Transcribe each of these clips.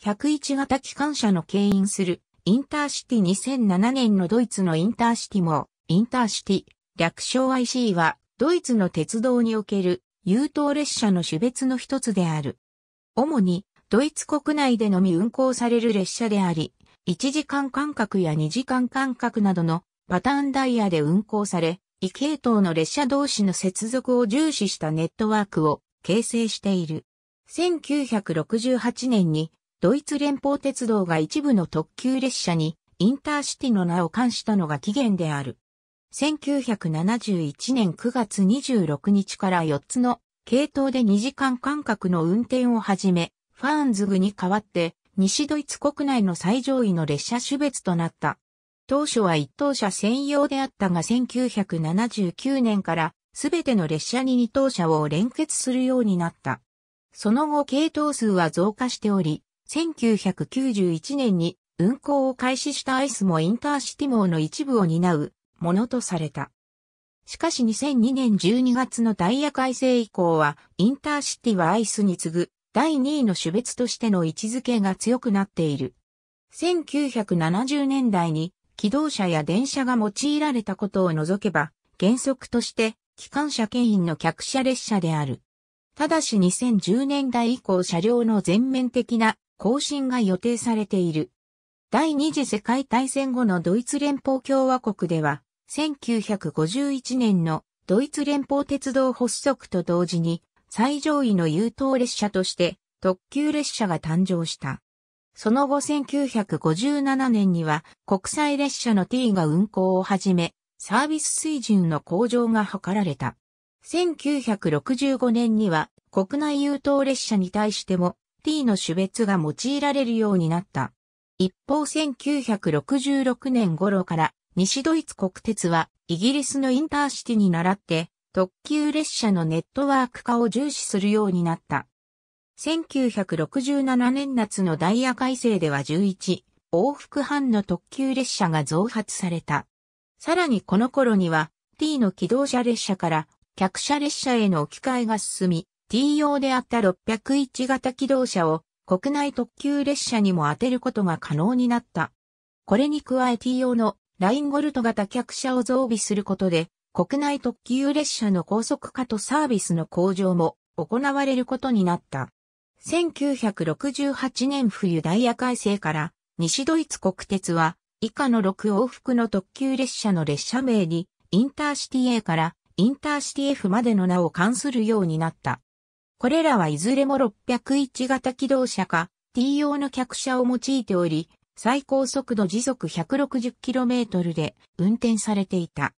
101型機関車の牽引するインターシティ2007年のドイツのインターシティも、インターシティ、略称 IC は、ドイツの鉄道における優等列車の種別の一つである。主に、ドイツ国内でのみ運行される列車であり、1時間間隔や2時間間隔などのパターンダイヤで運行され、異系統の列車同士の接続を重視したネットワークを形成している。1968年にドイツ連邦鉄道が一部の特急列車にインターシティの名を冠したのが起源である。1971年9月26日から4つの系統で2時間間隔の運転を始め、ファーンズグに代わって西ドイツ国内の最上位の列車種別となった。当初は1等車専用であったが1979年からすべての列車に2等車を連結するようになった。その後系統数は増加しており、1991年に運行を開始したアイスもインターシティ網の一部を担うものとされた。しかし2002年12月のダイヤ改正以降は、インターシティはアイスに次ぐ第2位の種別としての位置づけが強くなっている。1970年代に機動車や電車が用いられたことを除けば、原則として機関車牽引の客車列車である。ただし2010年代以降車両の全面的な更新が予定されている。第二次世界大戦後のドイツ連邦共和国では、1951年のドイツ連邦鉄道発足と同時に、最上位の優等列車として特急列車が誕生した。その後1957年には国際列車の T が運行を始め、サービス水準の向上が図られた。1965年には国内優等列車に対しても t の種別が用いられるようになった。一方1966年頃から西ドイツ国鉄はイギリスのインターシティに倣って特急列車のネットワーク化を重視するようになった。1967年夏のダイヤ改正では11往復半の特急列車が増発された。さらにこの頃には T の機動車列車から客車列車への置き換えが進み、T 用であった601型機動車を国内特急列車にも当てることが可能になった。これに加え T 用のラインゴルト型客車を増備することで、国内特急列車の高速化とサービスの向上も行われることになった。1968年冬ダイヤ改正から西ドイツ国鉄は以下の6往復の特急列車の列車名にインターシティ A からインターシティ F までの名を関するようになった。これらはいずれも601型機動車か T 用の客車を用いており、最高速度時速 160km で運転されていた。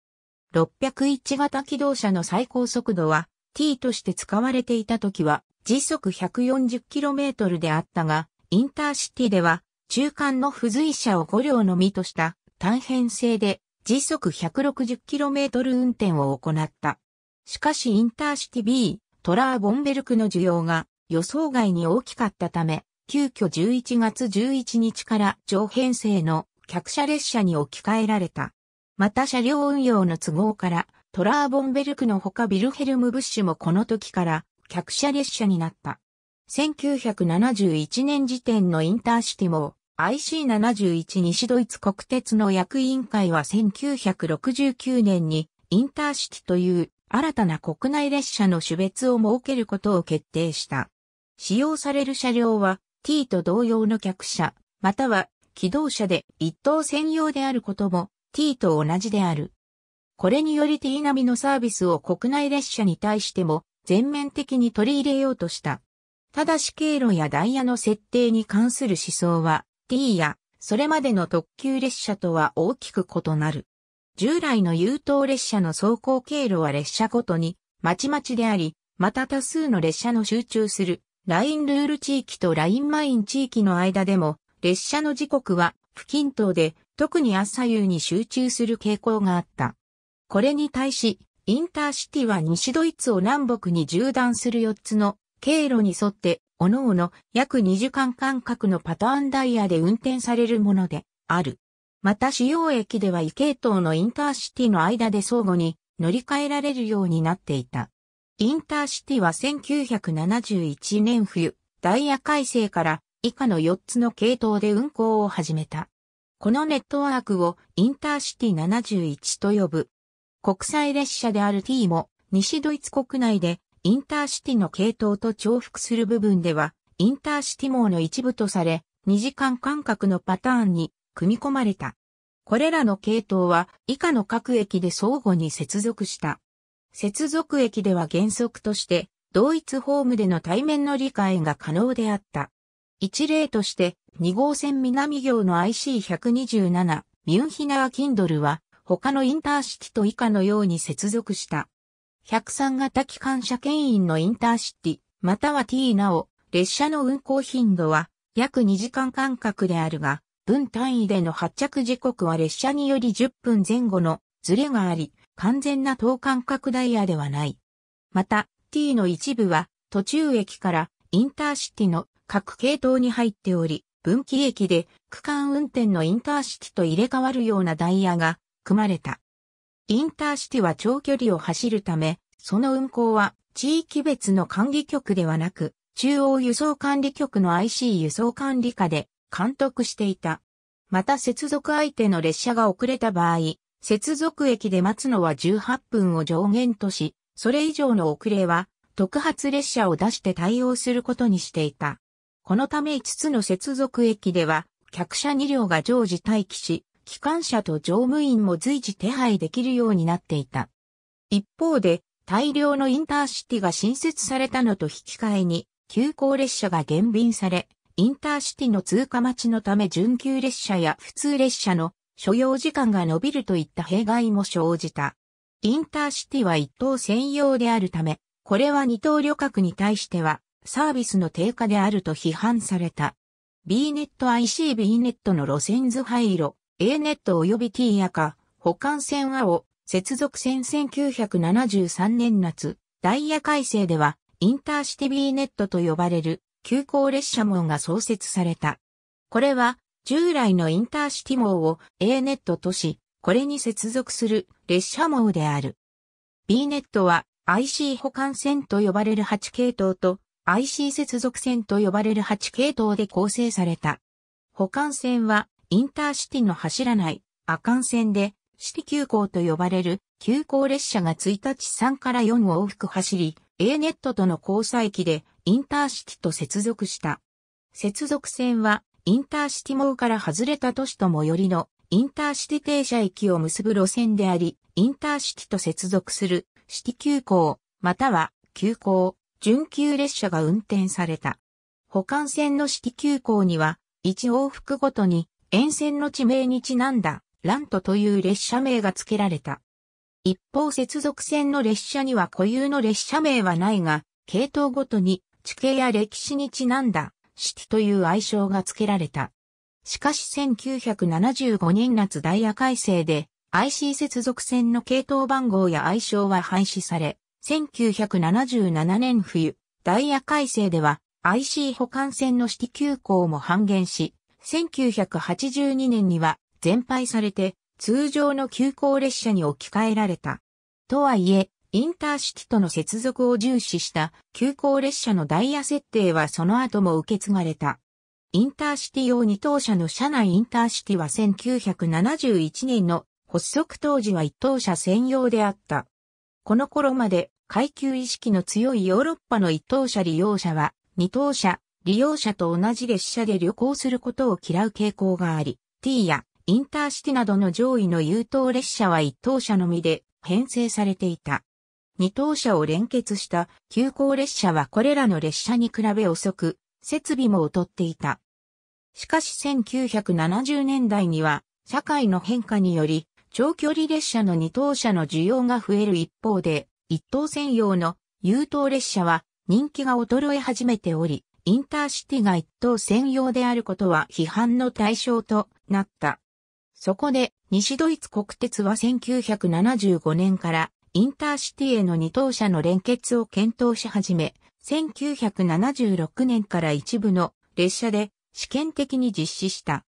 601型機動車の最高速度は T として使われていた時は時速 140km であったが、インターシティでは中間の付随車を5両のみとした単編成で時速 160km 運転を行った。しかしインターシティ B トラー・ボンベルクの需要が予想外に大きかったため、急遽11月11日から上編成の客車列車に置き換えられた。また車両運用の都合から、トラー・ボンベルクのほかビルヘルム・ブッシュもこの時から客車列車になった。1971年時点のインターシティも IC71 西ドイツ国鉄の役員会は1969年にインターシティという新たな国内列車の種別を設けることを決定した。使用される車両は T と同様の客車、または機動車で一等専用であることも T と同じである。これにより T 並みのサービスを国内列車に対しても全面的に取り入れようとした。ただし経路やダイヤの設定に関する思想は T やそれまでの特急列車とは大きく異なる。従来の優等列車の走行経路は列車ごとに、まちまちであり、また多数の列車の集中する、ラインルール地域とラインマイン地域の間でも、列車の時刻は、不均等で、特に朝夕に集中する傾向があった。これに対し、インターシティは西ドイツを南北に縦断する4つの経路に沿って、各々約2時間間隔のパターンダイヤで運転されるものである。また主要駅では異系統のインターシティの間で相互に乗り換えられるようになっていた。インターシティは1971年冬、ダイヤ改正から以下の4つの系統で運行を始めた。このネットワークをインターシティ71と呼ぶ。国際列車である T も西ドイツ国内でインターシティの系統と重複する部分ではインターシティ網の一部とされ2時間間隔のパターンに組み込まれた。これらの系統は以下の各駅で相互に接続した。接続駅では原則として同一ホームでの対面の理解が可能であった。一例として2号線南行の IC127 ミュンヒナー・キンドルは他のインターシティと以下のように接続した。103型機関車牽引のインターシティ、または T なお、列車の運行頻度は約2時間間隔であるが、分単位での発着時刻は列車により10分前後のズレがあり、完全な等間隔ダイヤではない。また、T の一部は途中駅からインターシティの各系統に入っており、分岐駅で区間運転のインターシティと入れ替わるようなダイヤが組まれた。インターシティは長距離を走るため、その運行は地域別の管理局ではなく、中央輸送管理局の IC 輸送管理下で監督していた。また接続相手の列車が遅れた場合、接続駅で待つのは18分を上限とし、それ以上の遅れは特発列車を出して対応することにしていた。このため5つの接続駅では、客車2両が常時待機し、機関車と乗務員も随時手配できるようになっていた。一方で、大量のインターシティが新設されたのと引き換えに、急行列車が減便され、インターシティの通過待ちのため準急列車や普通列車の所要時間が延びるといった弊害も生じた。インターシティは一等専用であるため、これは二等旅客に対してはサービスの低下であると批判された。B ネット ICB ネットの路線図配路、A ネット及び T 赤、保管線青、接続線1973年夏、ダイヤ改正では、インターシティ B ネットと呼ばれる急行列車網が創設された。これは、従来のインターシティ網を A ネットとし、これに接続する列車網である。B ネットは IC 保管線と呼ばれる8系統と IC 接続線と呼ばれる8系統で構成された。保管線はインターシティの走らない阿寒線でシティ急行と呼ばれる急行列車が1日3から4往復走り、A ネットとの交際機でインターシティと接続した。接続線は、インターシティ網から外れた都市と最寄りのインターシティ停車駅を結ぶ路線であり、インターシティと接続するシティ急行、または急行、準急列車が運転された。保管線のシティ急行には、1往復ごとに沿線の地名にちなんだラントという列車名が付けられた。一方接続線の列車には固有の列車名はないが、系統ごとに地形や歴史にちなんだ、シティという愛称が付けられた。しかし1975年夏ダイヤ改正で IC 接続線の系統番号や愛称は廃止され、1977年冬、ダイヤ改正では IC 保管線の式。揮急行も半減し、1982年には全廃されて通常の急行列車に置き換えられた。とはいえ、インターシティとの接続を重視した急行列車のダイヤ設定はその後も受け継がれた。インターシティ用2等車の車内インターシティは1971年の発足当時は1等車専用であった。この頃まで階級意識の強いヨーロッパの1等車利用者は2等車利用者と同じ列車で旅行することを嫌う傾向があり、T やインターシティなどの上位の優等列車は1等車のみで編成されていた。二等車を連結した急行列車はこれらの列車に比べ遅く、設備も劣っていた。しかし1970年代には、社会の変化により、長距離列車の二等車の需要が増える一方で、一等専用の優等列車は人気が衰え始めており、インターシティが一等専用であることは批判の対象となった。そこで、西ドイツ国鉄は1975年からインターシティへの二等車の連結を検討し始め、1976年から一部の列車で試験的に実施した。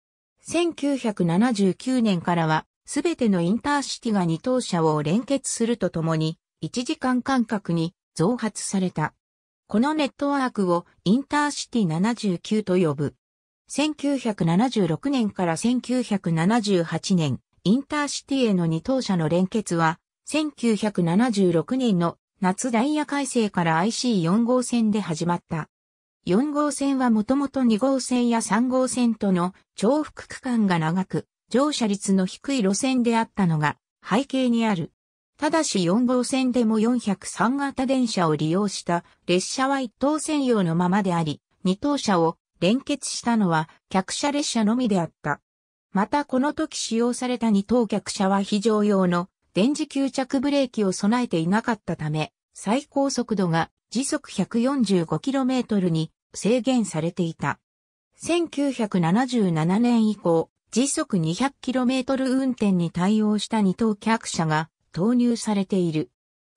1979年からは、すべてのインターシティが二等車を連結するとともに、1時間間隔に増発された。このネットワークをインターシティ79と呼ぶ。1976年から1978年、インターシティへの二等車の連結は1976年の夏ダイヤ改正から IC4 号線で始まった。4号線はもともと2号線や3号線との重複区間が長く、乗車率の低い路線であったのが背景にある。ただし4号線でも403型電車を利用した列車は1等専用のままであり、2等車を連結したのは客車列車のみであった。またこの時使用された2等客車は非常用の電磁吸着ブレーキを備えていなかったため、最高速度が時速 145km に制限されていた。1977年以降、時速 200km 運転に対応した二等客車が投入されている。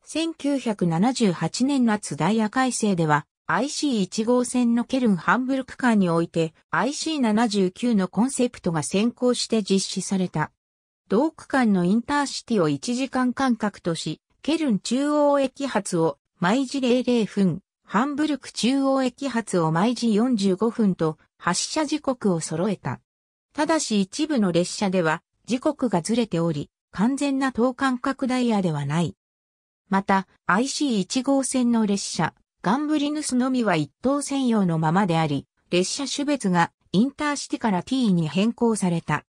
1978年夏ダイヤ改正では IC1 号線のケルンハンブルク間において IC79 のコンセプトが先行して実施された。同区間のインターシティを1時間間隔とし、ケルン中央駅発を毎時00分、ハンブルク中央駅発を毎時45分と発車時刻を揃えた。ただし一部の列車では時刻がずれており、完全な等間隔ダイヤではない。また、IC1 号線の列車、ガンブリヌスのみは一等専用のままであり、列車種別がインターシティから T に変更された。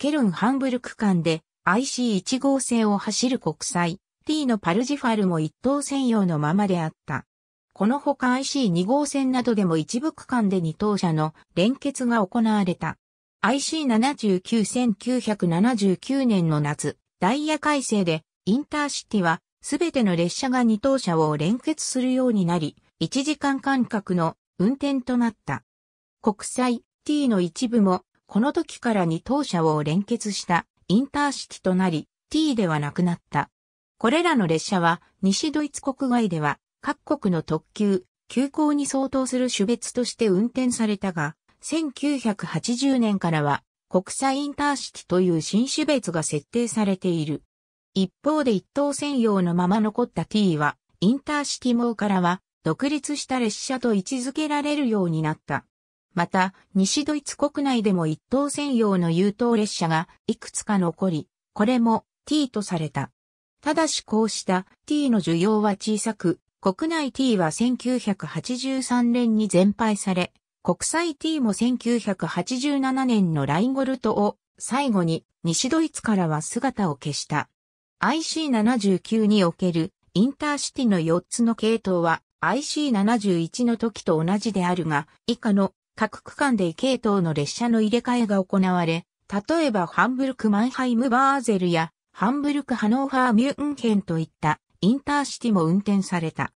ケルン・ハンブル区間で IC1 号線を走る国際 T のパルジファルも一等専用のままであった。このほか IC2 号線などでも一部区間で二等車の連結が行われた。IC79-1979 年の夏、ダイヤ改正でインターシティはすべての列車が二等車を連結するようになり、1時間間隔の運転となった。国際 T の一部もこの時から2等車を連結したインターシティとなり、T ではなくなった。これらの列車は、西ドイツ国外では、各国の特急、急行に相当する種別として運転されたが、1980年からは、国際インターシティという新種別が設定されている。一方で一等専用のまま残った T は、インターシティ網からは、独立した列車と位置づけられるようになった。また、西ドイツ国内でも一等専用の優等列車がいくつか残り、これも T とされた。ただしこうした T の需要は小さく、国内 T は1983年に全廃され、国際 T も1987年のラインゴルトを最後に西ドイツからは姿を消した。IC79 におけるインターシティの4つの系統は IC71 の時と同じであるが、以下の各区間で系統の列車の入れ替えが行われ、例えばハンブルク・マンハイム・バーゼルや、ハンブルク・ハノーファー・ミュンヘンといったインターシティも運転された。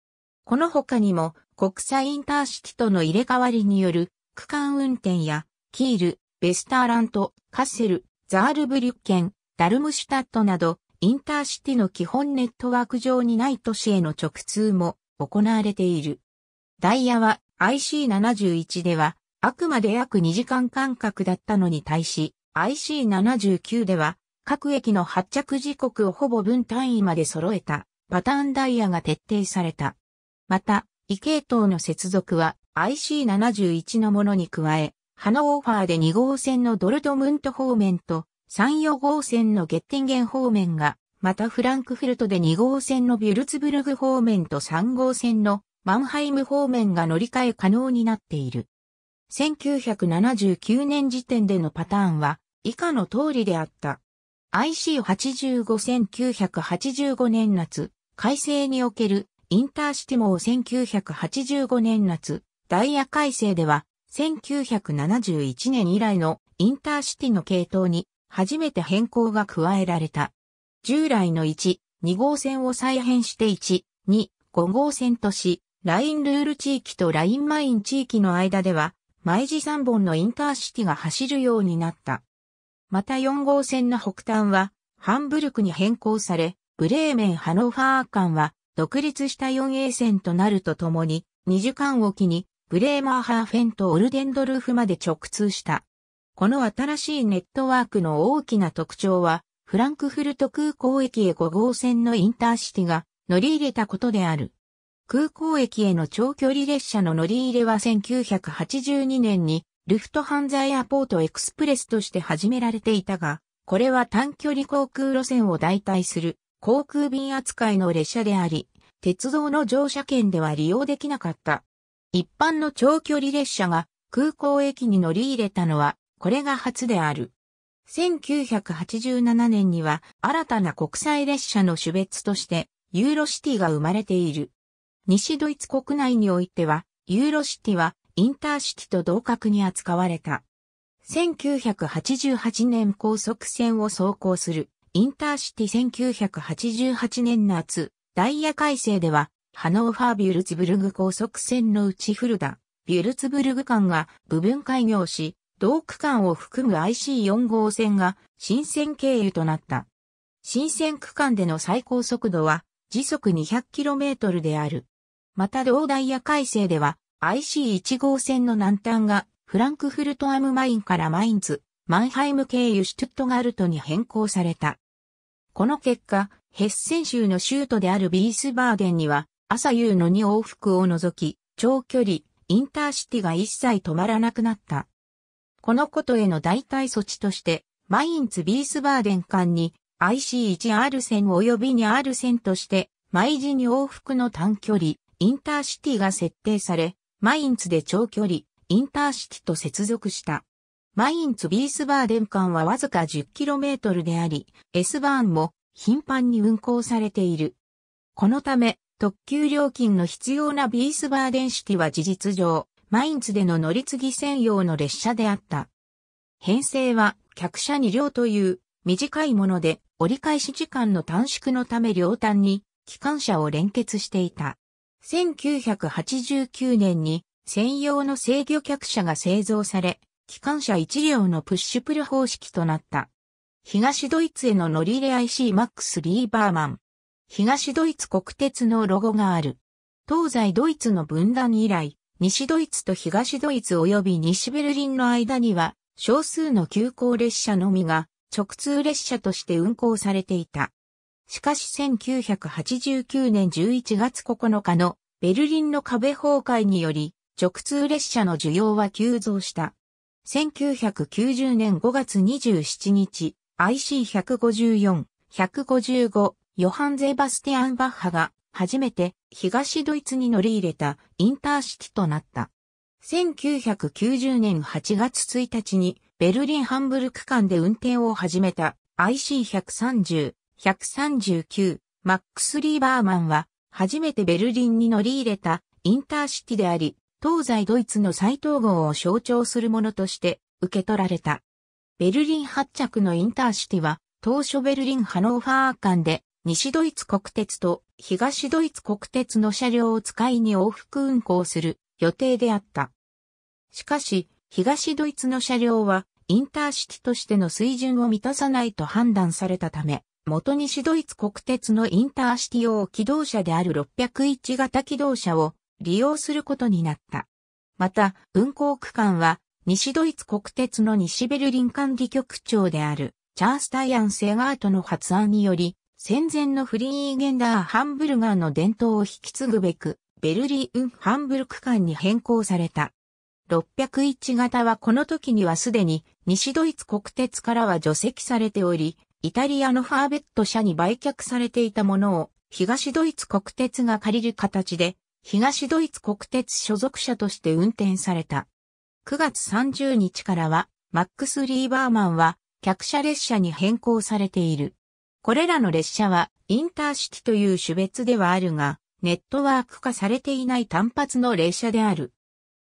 この他にも国際インターシティとの入れ替わりによる区間運転やキール、ベスターラント、カッセル、ザールブリュッケン、ダルムシュタットなどインターシティの基本ネットワーク上にない都市への直通も行われている。ダイヤは IC71 ではあくまで約2時間間隔だったのに対し、IC79 では、各駅の発着時刻をほぼ分単位まで揃えたパターンダイヤが徹底された。また、異系統の接続は IC71 のものに加え、ハノーファーで2号線のドルトムント方面と3、4号線のゲッティンゲン方面が、またフランクフルトで2号線のビュルツブルグ方面と3号線のマンハイム方面が乗り換え可能になっている。1979年時点でのパターンは以下の通りであった。IC85-1985 年夏、改正におけるインターシティモー1985年夏、ダイヤ改正では、1971年以来のインターシティの系統に初めて変更が加えられた。従来の1、2号線を再編して1、2、5号線とし、ラインルール地域とラインマイン地域の間では、毎時3本のインターシティが走るようになった。また4号線の北端は、ハンブルクに変更され、ブレーメン・ハノーファー間は、独立した 4A 線となるとともに、2時間おきに、ブレーマーハーフェンとオルデンドルーフまで直通した。この新しいネットワークの大きな特徴は、フランクフルト空港駅へ5号線のインターシティが乗り入れたことである。空港駅への長距離列車の乗り入れは1982年にルフトハンザエアポートエクスプレスとして始められていたが、これは短距離航空路線を代替する航空便扱いの列車であり、鉄道の乗車券では利用できなかった。一般の長距離列車が空港駅に乗り入れたのは、これが初である。1987年には新たな国際列車の種別として、ユーロシティが生まれている。西ドイツ国内においては、ユーロシティはインターシティと同格に扱われた。1988年高速線を走行するインターシティ1988年夏、ダイヤ改正では、ハノーファー・ビュルツブルグ高速線のうちフルダ、ビュルツブルグ間が部分開業し、同区間を含む IC4 号線が新線経由となった。新線区間での最高速度は時速 200km である。また同大や改正では IC1 号線の南端がフランクフルトアムマインからマインツ、マンハイム経由シュトゥットガルトに変更された。この結果、ヘッセン州の州都であるビースバーデンには朝夕の2往復を除き長距離、インターシティが一切止まらなくなった。このことへの代替措置として、マインツ・ビースバーデン間に IC1R 線及び 2R 線として、毎時に往復の短距離、インターシティが設定され、マインツで長距離、インターシティと接続した。マインツ・ビースバーデン間はわずか 10km であり、S バーンも頻繁に運行されている。このため、特急料金の必要なビースバーデンシティは事実上、マインツでの乗り継ぎ専用の列車であった。編成は客車2両という短いもので折り返し時間の短縮のため両端に機関車を連結していた。1989年に専用の制御客車が製造され、機関車1両のプッシュプル方式となった。東ドイツへの乗り入れ IC マックス・リーバーマン。東ドイツ国鉄のロゴがある。東西ドイツの分断以来、西ドイツと東ドイツ及び西ベルリンの間には、少数の急行列車のみが直通列車として運行されていた。しかし1989年11月9日のベルリンの壁崩壊により、直通列車の需要は急増した。1990年5月27日、IC154、155、ヨハン・ゼバスティアン・バッハが初めて東ドイツに乗り入れたインターシティとなった。1990年8月1日にベルリン・ハンブルク間で運転を始めた IC130、139、マックス・リーバーマンは、初めてベルリンに乗り入れたインターシティであり、東西ドイツの再統合を象徴するものとして受け取られた。ベルリン発着のインターシティは、当初ベルリン・ハノーファー間で、西ドイツ国鉄と東ドイツ国鉄の車両を使いに往復運行する予定であった。しかし、東ドイツの車両は、インターシティとしての水準を満たさないと判断されたため、元西ドイツ国鉄のインターシティ用機動車である601型機動車を利用することになった。また、運行区間は、西ドイツ国鉄の西ベルリン管理局長である、チャースタイアン・セガートの発案により、戦前のフリーゲンダー・ハンブルガーの伝統を引き継ぐべく、ベルリン・ハンブル区間に変更された。601型はこの時にはすでに西ドイツ国鉄からは除籍されており、イタリアのファーベット社に売却されていたものを、東ドイツ国鉄が借りる形で、東ドイツ国鉄所属車として運転された。9月30日からは、マックス・リーバーマンは、客車列車に変更されている。これらの列車は、インターシティという種別ではあるが、ネットワーク化されていない単発の列車である。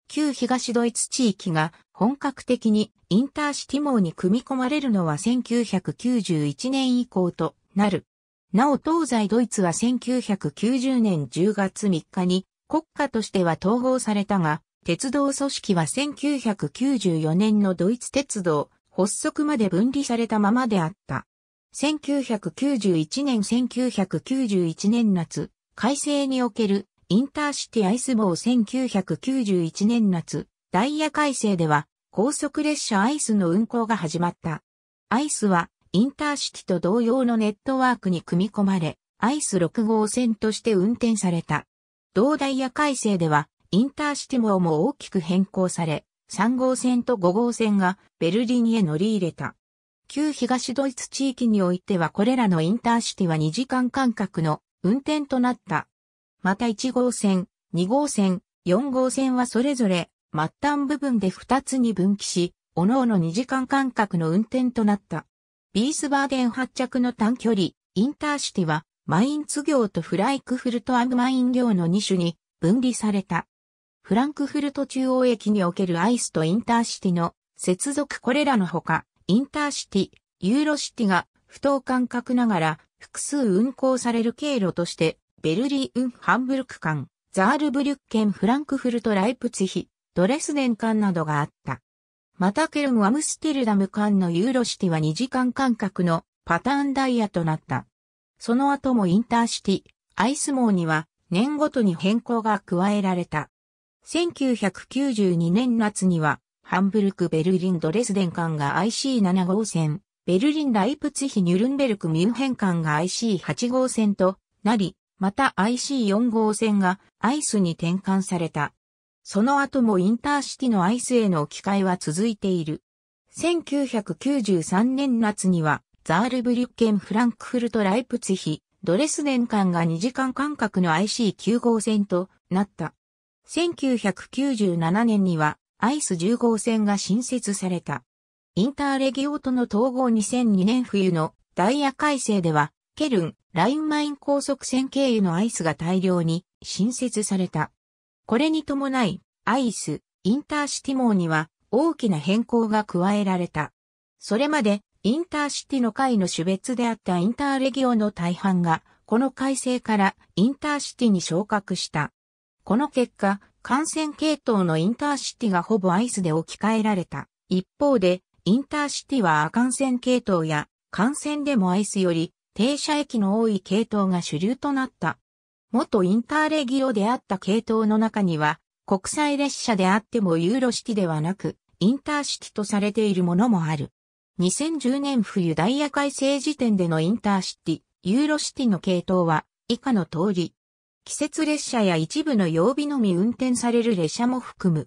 旧東ドイツ地域が本格的にインターシティ網に組み込まれるのは1991年以降となる。なお東西ドイツは1990年10月3日に国家としては統合されたが、鉄道組織は1994年のドイツ鉄道発足まで分離されたままであった。1991年1991年夏、改正におけるインターシティアイスボー1991年夏、ダイヤ改正では、高速列車アイスの運行が始まった。アイスは、インターシティと同様のネットワークに組み込まれ、アイス6号線として運転された。同ダイヤ改正では、インターシティ網も大きく変更され、3号線と5号線がベルリンへ乗り入れた。旧東ドイツ地域においてはこれらのインターシティは2時間間隔の運転となった。また1号線、2号線、4号線はそれぞれ末端部分で2つに分岐し、各々2時間間隔の運転となった。ビースバーデン発着の短距離、インターシティは、マインツ行とフライクフルトアグマイン行の2種に分離された。フランクフルト中央駅におけるアイスとインターシティの接続これらのほか、インターシティ、ユーロシティが不当間隔ながら複数運行される経路として、ベルリーン・ハンブルク間、ザールブリュッケン・フランクフルト・ライプツヒ、ドレスデン館などがあった。またケルン・アムステルダム間のユーロシティは2時間間隔のパターンダイヤとなった。その後もインターシティ、アイスモーには年ごとに変更が加えられた。1992年夏には、ハンブルク・ベルリン・ドレスデン館が IC7 号線、ベルリン・ライプツヒ・ニュルンベルク・ミュンヘン館が IC8 号線となり、また IC4 号線がアイスに転換された。その後もインターシティのアイスへの置き換えは続いている。1993年夏には、ザールブリュッケンフランクフルトライプツヒ、ドレスデン間が2時間間隔の IC9 号線となった。1997年には、アイス10号線が新設された。インターレギオートの統合2002年冬のダイヤ改正では、ケルン、ラインマイン高速線経由のアイスが大量に新設された。これに伴い、アイス、インターシティ網には大きな変更が加えられた。それまで、インターシティの会の種別であったインターレギオの大半が、この改正からインターシティに昇格した。この結果、感染系統のインターシティがほぼアイスで置き換えられた。一方で、インターシティは感染系統や、感染でもアイスより、停車駅の多い系統が主流となった。元インターレギオであった系統の中には、国際列車であってもユーロシティではなく、インターシティとされているものもある。2010年冬ダイヤ改正時点でのインターシティ、ユーロシティの系統は以下の通り。季節列車や一部の曜日のみ運転される列車も含む。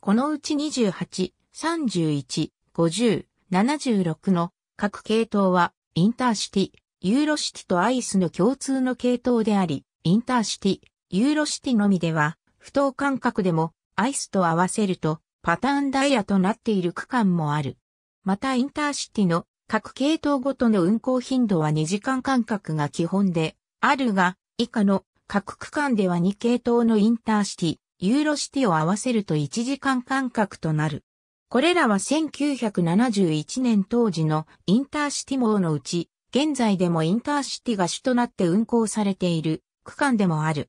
このうち28、31、50、76の各系統はインターシティ、ユーロシティとアイスの共通の系統であり、インターシティ、ユーロシティのみでは、不等間隔でも、アイスと合わせると、パターンダイヤとなっている区間もある。またインターシティの各系統ごとの運行頻度は2時間間隔が基本で、あるが、以下の各区間では2系統のインターシティ、ユーロシティを合わせると1時間間隔となる。これらは1971年当時のインターシティ網のうち、現在でもインターシティが主となって運行されている区間でもある。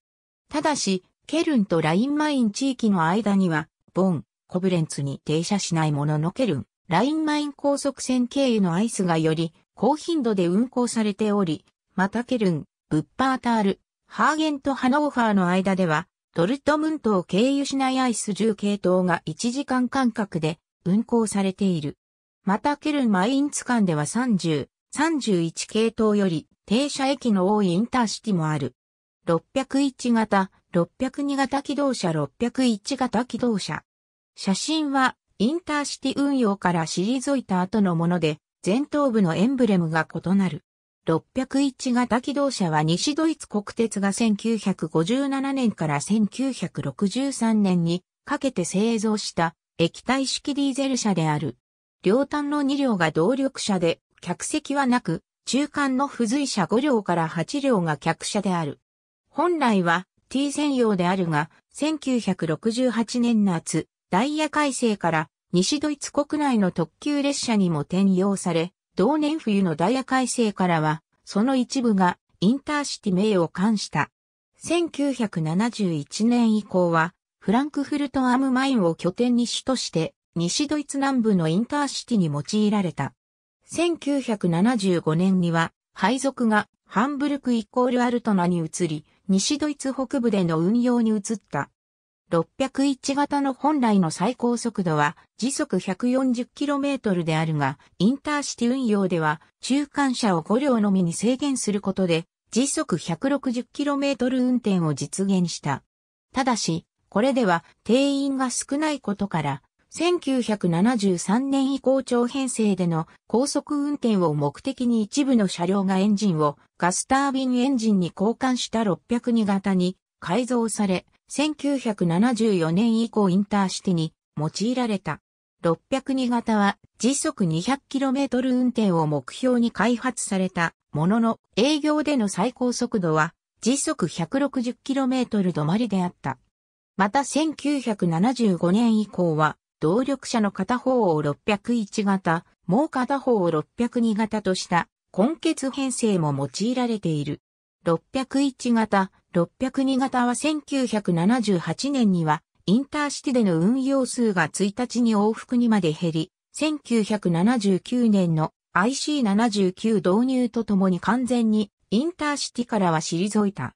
ただし、ケルンとラインマイン地域の間には、ボン、コブレンツに停車しないもののケルン、ラインマイン高速線経由のアイスがより高頻度で運行されており、またケルン、ブッパータール、ハーゲンとハノーファーの間では、ドルトムントを経由しないアイス10系統が1時間間隔で運行されている。またケルンマインツ間では30、31系統より停車駅の多いインターシティもある。601型、602型機動車、601型機動車。写真は、インターシティ運用から退いた後のもので、前頭部のエンブレムが異なる。601型機動車は西ドイツ国鉄が1957年から1963年にかけて製造した液体式ディーゼル車である。両端の2両が動力車で、客席はなく、中間の付随車5両から8両が客車である。本来は T 専用であるが、1968年夏、ダイヤ改正から西ドイツ国内の特急列車にも転用され、同年冬のダイヤ改正からは、その一部がインターシティ名を冠した。1971年以降は、フランクフルト・アム・マインを拠点に主として、西ドイツ南部のインターシティに用いられた。1975年には、配属がハンブルクイコールアルトナに移り、西ドイツ北部での運用に移った。601型の本来の最高速度は時速 140km であるが、インターシティ運用では中間車を5両のみに制限することで時速 160km 運転を実現した。ただし、これでは定員が少ないことから1973年以降長編成での高速運転を目的に一部の車両がエンジンをガスタービンエンジンに交換した602型に改造され、1974年以降インターシティに用いられた。602型は時速 200km 運転を目標に開発されたものの営業での最高速度は時速 160km 止まりであった。また1975年以降は動力車の片方を601型、もう片方を602型とした根結編成も用いられている。601型、602型は1978年にはインターシティでの運用数が1日に往復にまで減り、1979年の IC79 導入とともに完全にインターシティからは退いた。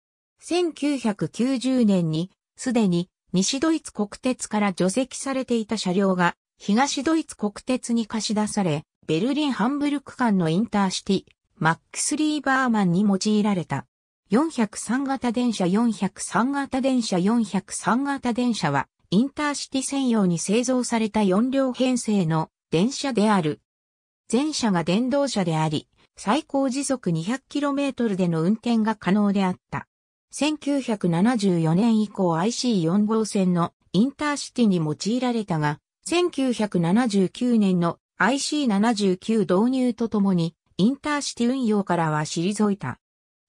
1990年にすでに西ドイツ国鉄から除籍されていた車両が、東ドイツ国鉄に貸し出され、ベルリン・ハンブルク間のインターシティ、マックス・リーバーマンに用いられた。403型電車403型電車403型電車は、インターシティ専用に製造された4両編成の電車である。全車が電動車であり、最高時速 200km での運転が可能であった。1974年以降 IC4 号線のインターシティに用いられたが、1979年の IC79 導入とともに、インターシティ運用からは退いた。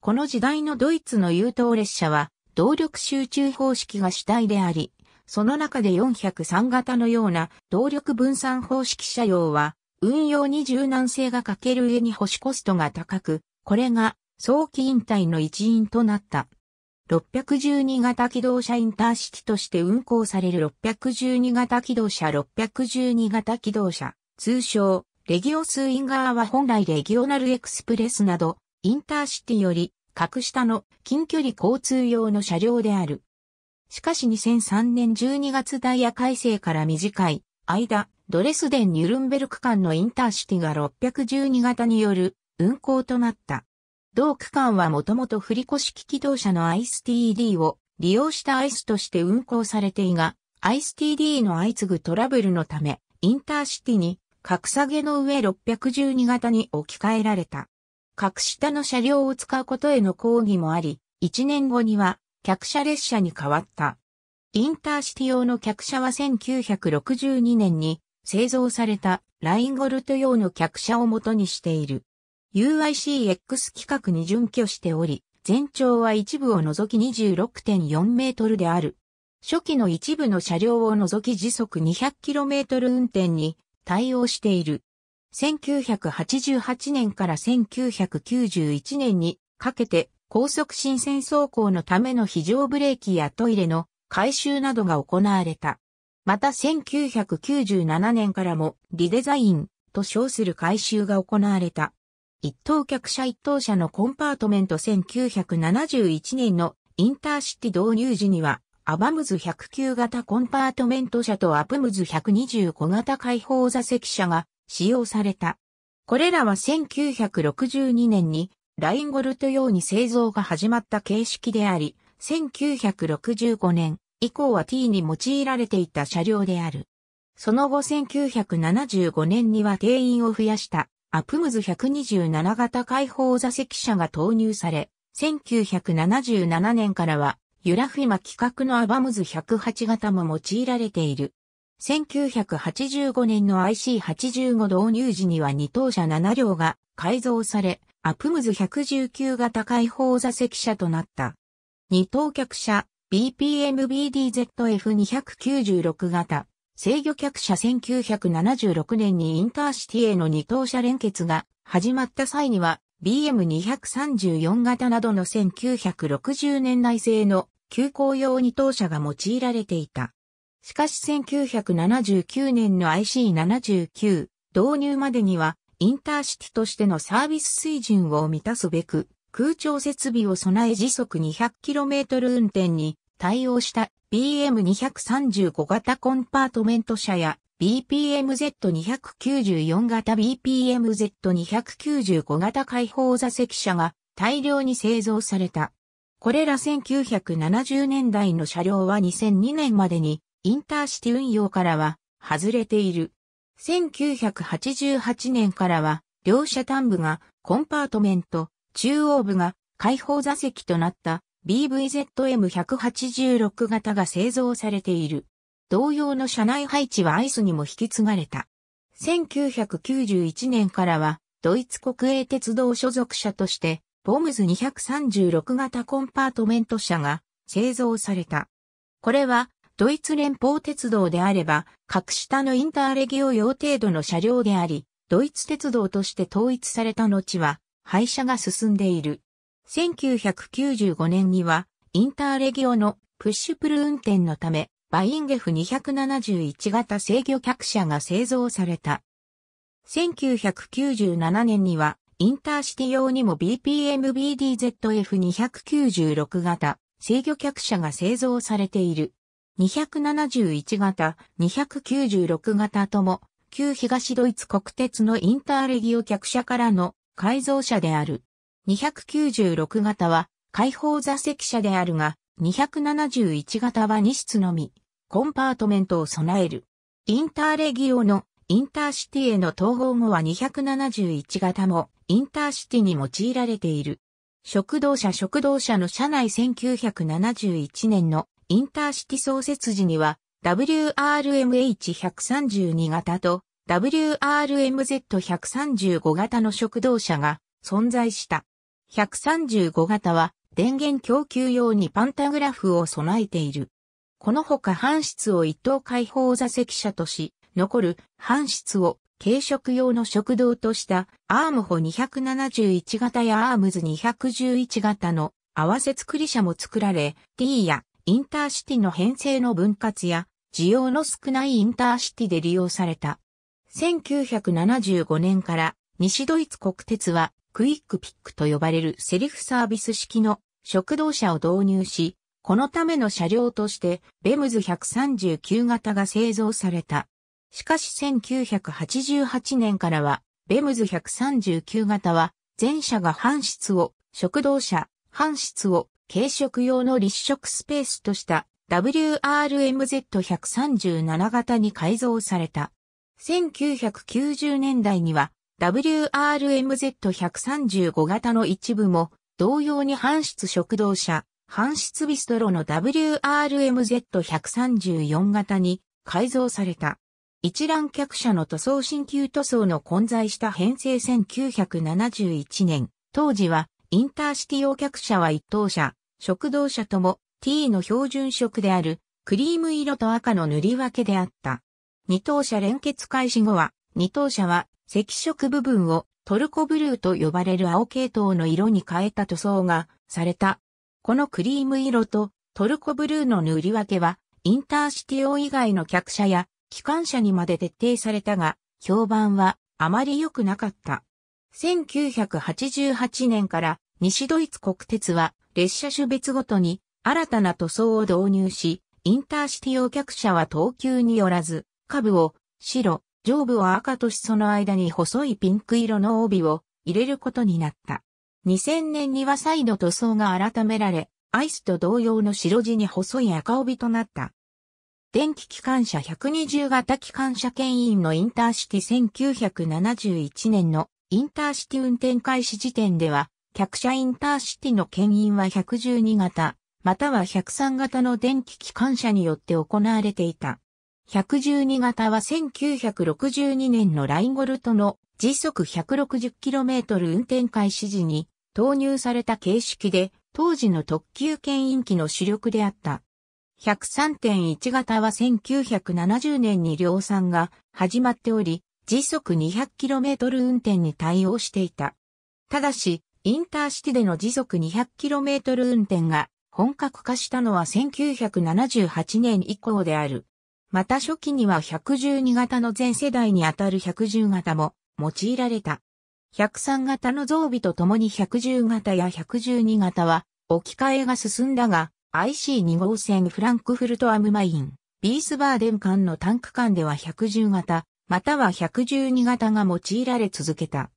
この時代のドイツの優等列車は、動力集中方式が主体であり、その中で403型のような動力分散方式車両は、運用に柔軟性が欠ける上に保守コストが高く、これが早期引退の一因となった。612型機動車インターシティとして運行される612型機動車612型機動車、通称、レギオスインガーは本来レギオナルエクスプレスなど、インターシティより、格下の近距離交通用の車両である。しかし2003年12月ダイヤ改正から短い間、ドレスデン・ニュルンベルク間のインターシティが612型による運行となった。同区間はもともと振越機器動車のアイス t d を利用したアイスとして運行されていが、アイス t d の相次ぐトラブルのため、インターシティに格下げの上612型に置き換えられた。格下の車両を使うことへの抗議もあり、1年後には客車列車に変わった。インターシティ用の客車は1962年に製造されたラインゴルト用の客車を元にしている。UICX 規格に準拠しており、全長は一部を除き26.4メートルである。初期の一部の車両を除き時速2 0 0トル運転に対応している。1988年から1991年にかけて高速新線走行のための非常ブレーキやトイレの改修などが行われた。また1997年からもリデザインと称する改修が行われた。一等客車一等車のコンパートメント1971年のインターシティ導入時には、アバムズ109型コンパートメント車とアプムズ125型開放座席車が使用された。これらは1962年にラインゴルト用に製造が始まった形式であり、1965年以降は T に用いられていた車両である。その後1975年には定員を増やしたアプムズ127型開放座席車が投入され、1977年からは、ユラフィマ規格のアバムズ108型も用いられている。1985年の IC85 導入時には2等車7両が改造され、アプムズ119型開放座席車となった。2等客車 BPMBDZF296 型制御客車1976年にインターシティへの二等車連結が始まった際には BM234 型などの1960年代製の急行用二等車が用いられていた。しかし1979年の IC79 導入までにはインターシティとしてのサービス水準を満たすべく空調設備を備え時速 200km 運転に対応した BM235 型コンパートメント車や BPMZ294 型 BPMZ295 型開放座席車が大量に製造された。これら1970年代の車両は2002年までにインターシティ運用からは外れている。1988年からは両車端部がコンパートメント、中央部が開放座席となった BVZM186 型が製造されている。同様の車内配置はアイスにも引き継がれた。1991年からは、ドイツ国営鉄道所属車として、ボムズ236型コンパートメント車が製造された。これは、ドイツ連邦鉄道であれば、格下のインターレギオ用程度の車両であり、ドイツ鉄道として統一された後は、廃車が進んでいる。1995年には、インターレギオのプッシュプル運転のため、バインゲフ271型制御客車が製造された。1997年には、インターシティ用にも BPMBDZF296 型制御客車が製造されている。271型、296型とも、旧東ドイツ国鉄のインターレギオ客車からの改造車である。296型は開放座席車であるが、271型は2室のみ、コンパートメントを備える。インターレギオのインターシティへの統合後は271型もインターシティに用いられている。食堂車食堂車の車内1971年のインターシティ創設時には WRMH132 型と WRMZ135 型の食堂車が存在した。135型は電源供給用にパンタグラフを備えている。このほか半室を一等開放座席車とし、残る半室を軽食用の食堂としたアームホ271型やアームズ211型の合わせ作り車も作られ、T やインターシティの編成の分割や需要の少ないインターシティで利用された。1975年から西ドイツ国鉄はクイックピックと呼ばれるセリフサービス式の食堂車を導入し、このための車両としてベムズ139型が製造された。しかし1988年からはベムズ139型は全車が半室を食堂車、半室を軽食用の立食スペースとした WRMZ137 型に改造された。1990年代には WRMZ135 型の一部も、同様に搬出食堂車、搬出ビストロの WRMZ134 型に改造された。一覧客車の塗装新旧塗装の混在した編成1971年、当時はインターシティ用客車は一等車、食堂車とも T の標準色であるクリーム色と赤の塗り分けであった。二等車連結開始後は、二等車は赤色部分をトルコブルーと呼ばれる青系統の色に変えた塗装がされた。このクリーム色とトルコブルーの塗り分けはインターシティオ以外の客車や機関車にまで徹底されたが評判はあまり良くなかった。1988年から西ドイツ国鉄は列車種別ごとに新たな塗装を導入し、インターシティ用客車は等級によらず、下部を白、上部は赤としその間に細いピンク色の帯を入れることになった。2000年には再度塗装が改められ、アイスと同様の白地に細い赤帯となった。電気機関車120型機関車牽引のインターシティ1971年のインターシティ運転開始時点では、客車インターシティの牽引は112型、または103型の電気機関車によって行われていた。112型は1962年のラインゴルトの時速 160km 運転開始時に投入された形式で当時の特急牽引機の主力であった。103.1型は1970年に量産が始まっており、時速 200km 運転に対応していた。ただし、インターシティでの時速 200km 運転が本格化したのは1978年以降である。また初期には112型の全世代にあたる110型も用いられた。103型の増備とともに110型や112型は置き換えが進んだが IC2 号線フランクフルトアムマイン、ビースバーデン間のタンク間では110型、または112型が用いられ続けた。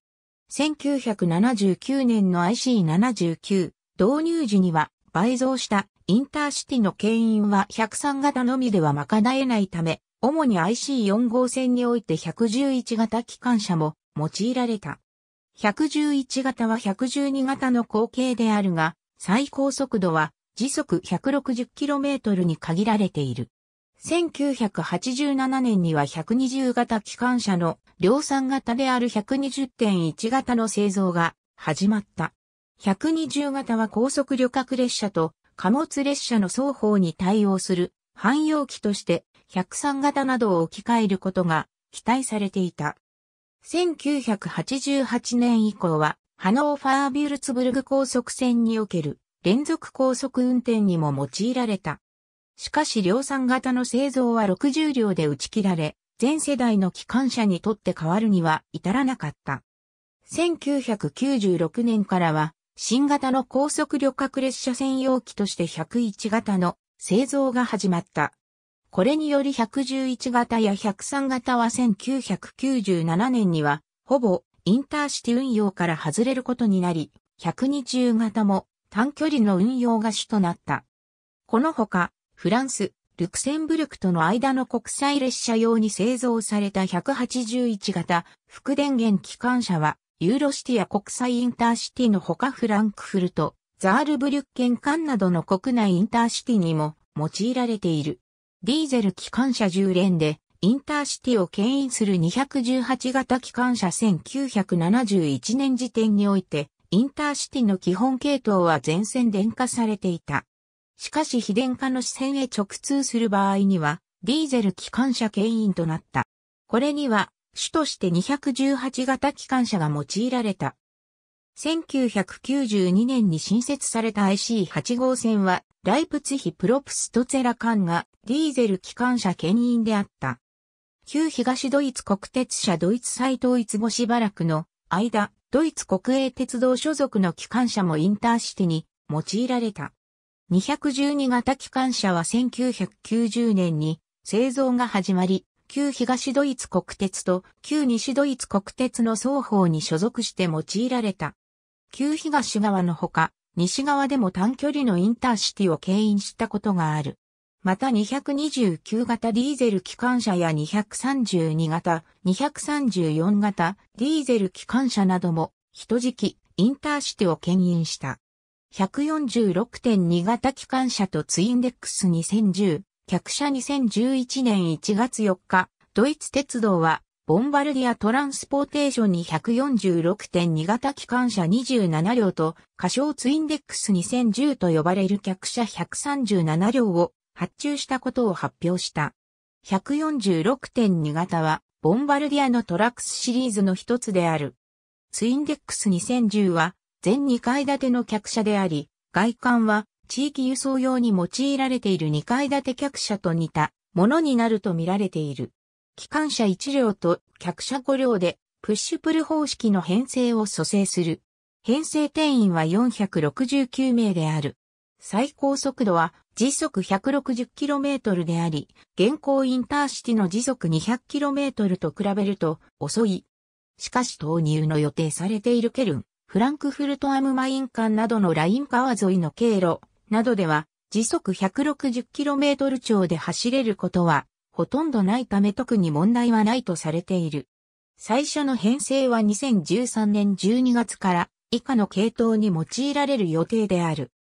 1979年の IC79 導入時には倍増したインターシティの牽引は103型のみでは賄えないため、主に IC4 号線において111型機関車も用いられた。111型は112型の後継であるが、最高速度は時速 160km に限られている。1987年には120型機関車の量産型である120.1型の製造が始まった。120型は高速旅客列車と貨物列車の双方に対応する汎用機として103型などを置き換えることが期待されていた。1988年以降は、ハノーファービュルツブルグ高速線における連続高速運転にも用いられた。しかし量産型の製造は60両で打ち切られ、全世代の機関車にとって変わるには至らなかった。1996年からは新型の高速旅客列車専用機として101型の製造が始まった。これにより111型や103型は1997年には、ほぼインターシティ運用から外れることになり、120型も短距離の運用が主となった。このほか、フランス、ルクセンブルクとの間の国際列車用に製造された181型、副電源機関車は、ユーロシティや国際インターシティのほかフランクフルト、ザールブリュッケン間などの国内インターシティにも用いられている。ディーゼル機関車10連で、インターシティを牽引する218型機関車1971年時点において、インターシティの基本系統は全線電化されていた。しかし非電化の視線へ直通する場合には、ディーゼル機関車牽引となった。これには、主として218型機関車が用いられた。1992年に新設された IC8 号線は、ライプツヒプロプストツェラ艦がディーゼル機関車牽引であった。旧東ドイツ国鉄車ドイツ再統一後しばらくの間、ドイツ国営鉄道所属の機関車もインターシティに用いられた。212型機関車は1990年に製造が始まり、旧東ドイツ国鉄と旧西ドイツ国鉄の双方に所属して用いられた。旧東側のほか、西側でも短距離のインターシティを牽引したことがある。また229型ディーゼル機関車や232型、234型ディーゼル機関車なども、人期、インターシティを牽引した。146.2型機関車とツインデックス2010、客車2011年1月4日、ドイツ鉄道は、ボンバルディアトランスポーテーションに146.2型機関車27両と、仮称ツインデックス2010と呼ばれる客車137両を発注したことを発表した。146.2型は、ボンバルディアのトラックスシリーズの一つである。ツインデックス2010は、全2階建ての客車であり、外観は地域輸送用に用いられている2階建て客車と似たものになると見られている。機関車1両と客車5両でプッシュプル方式の編成を蘇生する。編成定員は469名である。最高速度は時速 160km であり、現行インターシティの時速 200km と比べると遅い。しかし投入の予定されているケルン、フランクフルトアムマイン間などのライン川沿いの経路、などでは時速 160km 超で走れることはほとんどないため特に問題はないとされている。最初の編成は2013年12月から以下の系統に用いられる予定である。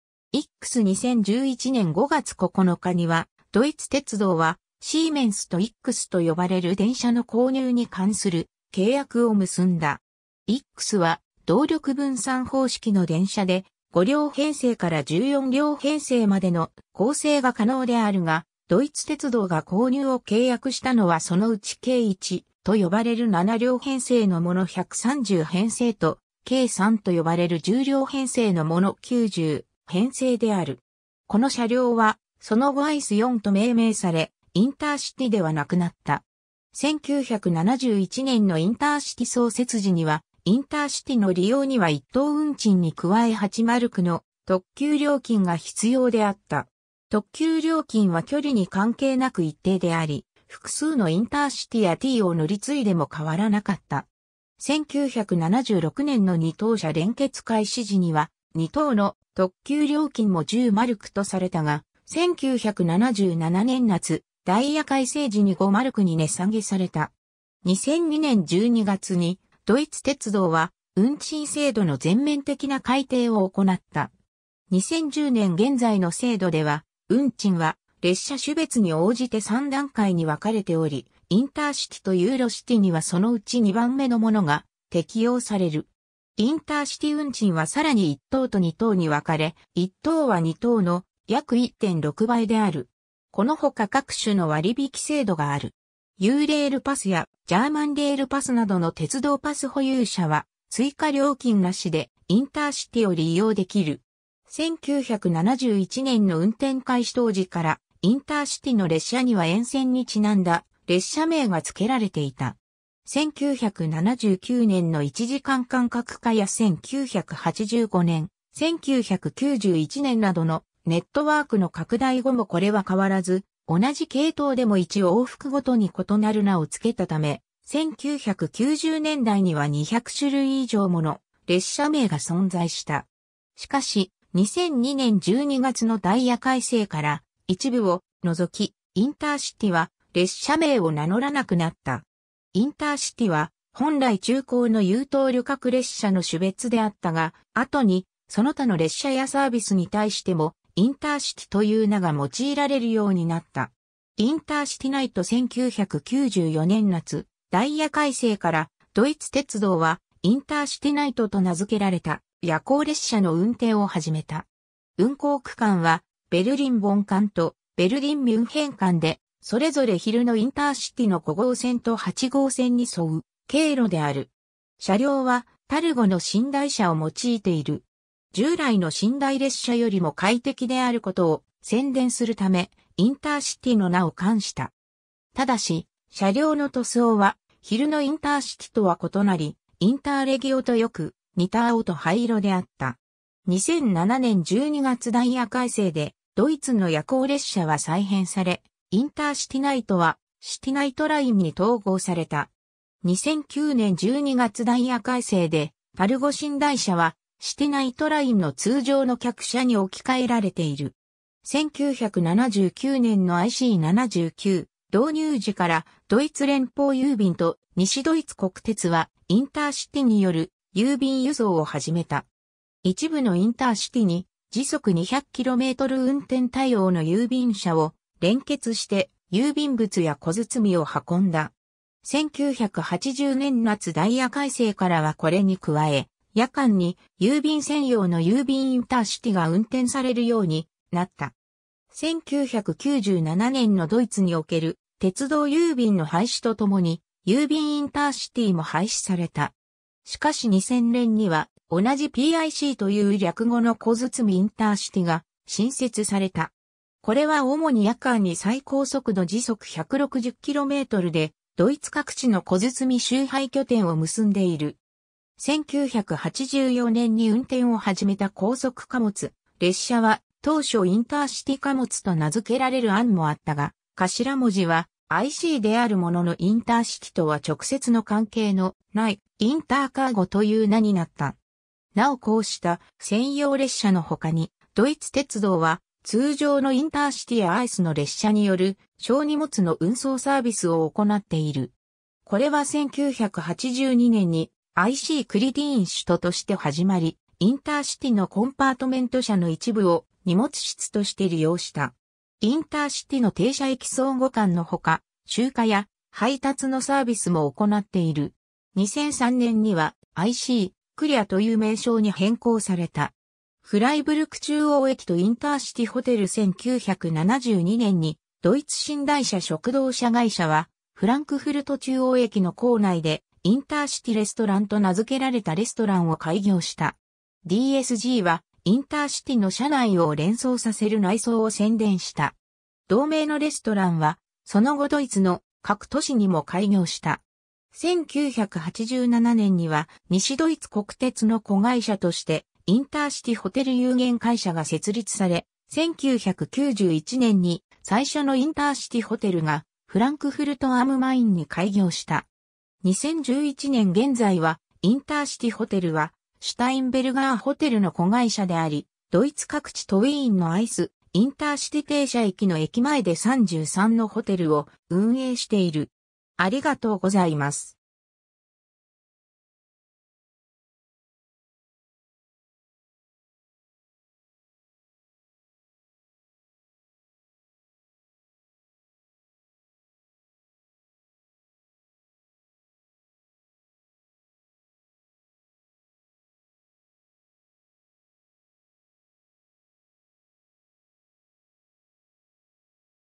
X2011 年5月9日にはドイツ鉄道はシーメンスと X と呼ばれる電車の購入に関する契約を結んだ。X は動力分散方式の電車で5両編成から14両編成までの構成が可能であるが、ドイツ鉄道が購入を契約したのはそのうち計1と呼ばれる7両編成のもの130編成と、計3と呼ばれる10両編成のもの90編成である。この車両は、その後アイス4と命名され、インターシティではなくなった。1971年のインターシティ創設時には、インターシティの利用には一等運賃に加え8マルクの特急料金が必要であった。特急料金は距離に関係なく一定であり、複数のインターシティや T を乗り継いでも変わらなかった。1976年の2等車連結開始時には、2等の特急料金も10マルクとされたが、1977年夏、ダイヤ改正時に5マルクに値下げされた。2002年12月にドイツ鉄道は運賃制度の全面的な改定を行った。2010年現在の制度では、運賃は列車種別に応じて3段階に分かれており、インターシティとユーロシティにはそのうち2番目のものが適用される。インターシティ運賃はさらに1等と2等に分かれ、1等は2等の約1.6倍である。このほか各種の割引制度がある。U レールパスやジャーマンレールパスなどの鉄道パス保有者は追加料金なしでインターシティを利用できる。1971年の運転開始当時からインターシティの列車には沿線にちなんだ列車名が付けられていた。1979年の1時間間隔化や1985年、1991年などのネットワークの拡大後もこれは変わらず同じ系統でも1往復ごとに異なる名を付けたため、1990年代には200種類以上もの列車名が存在した。しかし、2002年12月のダイヤ改正から一部を除き、インターシティは列車名を名乗らなくなった。インターシティは本来中高の優等旅客列車の種別であったが、後にその他の列車やサービスに対してもインターシティという名が用いられるようになった。インターシティナイト1994年夏、ダイヤ改正からドイツ鉄道はインターシティナイトと名付けられた夜行列車の運転を始めた。運行区間はベルリン・ボン間とベルリン・ミュンヘン間で、それぞれ昼のインターシティの5号線と8号線に沿う経路である。車両はタルゴの寝台車を用いている。従来の寝台列車よりも快適であることを宣伝するため、インターシティの名を冠した。ただし、車両の塗装は、昼のインターシティとは異なり、インターレギオとよく似た青と灰色であった。2007年12月ダイヤ改正で、ドイツの夜行列車は再編され、インターシティナイトは、シティナイトラインに統合された。2009年12月ダイヤ改正で、パルゴ寝台車は、してナイトラインの通常の客車に置き換えられている。1979年の IC79 導入時からドイツ連邦郵便と西ドイツ国鉄はインターシティによる郵便輸送を始めた。一部のインターシティに時速 200km 運転対応の郵便車を連結して郵便物や小包を運んだ。1980年夏ダイヤ改正からはこれに加え、夜間に郵便専用の郵便インターシティが運転されるようになった。1997年のドイツにおける鉄道郵便の廃止とともに郵便インターシティも廃止された。しかし2000年には同じ PIC という略語の小包インターシティが新設された。これは主に夜間に最高速度時速 160km でドイツ各地の小包周配拠点を結んでいる。1984年に運転を始めた高速貨物、列車は当初インターシティ貨物と名付けられる案もあったが、頭文字は IC であるもののインターシティとは直接の関係のないインターカーゴという名になった。なおこうした専用列車の他に、ドイツ鉄道は通常のインターシティやアイスの列車による小荷物の運送サービスを行っている。これは1982年に IC クリディーン首都として始まり、インターシティのコンパートメント車の一部を荷物室として利用した。インターシティの停車駅相互間のほか、集荷や配達のサービスも行っている。2003年には IC クリアという名称に変更された。フライブルク中央駅とインターシティホテル1972年にドイツ寝台車食堂車会社はフランクフルト中央駅の構内でインターシティレストランと名付けられたレストランを開業した。DSG は、インターシティの車内を連想させる内装を宣伝した。同名のレストランは、その後ドイツの各都市にも開業した。1987年には西ドイツ国鉄の子会社としてインターシティホテル有限会社が設立され、1991年に最初のインターシティホテルがフランクフルトアムマインに開業した。2011年現在は、インターシティホテルは、シュタインベルガーホテルの子会社であり、ドイツ各地トウィーンのアイス、インターシティ停車駅の駅前で33のホテルを運営している。ありがとうございます。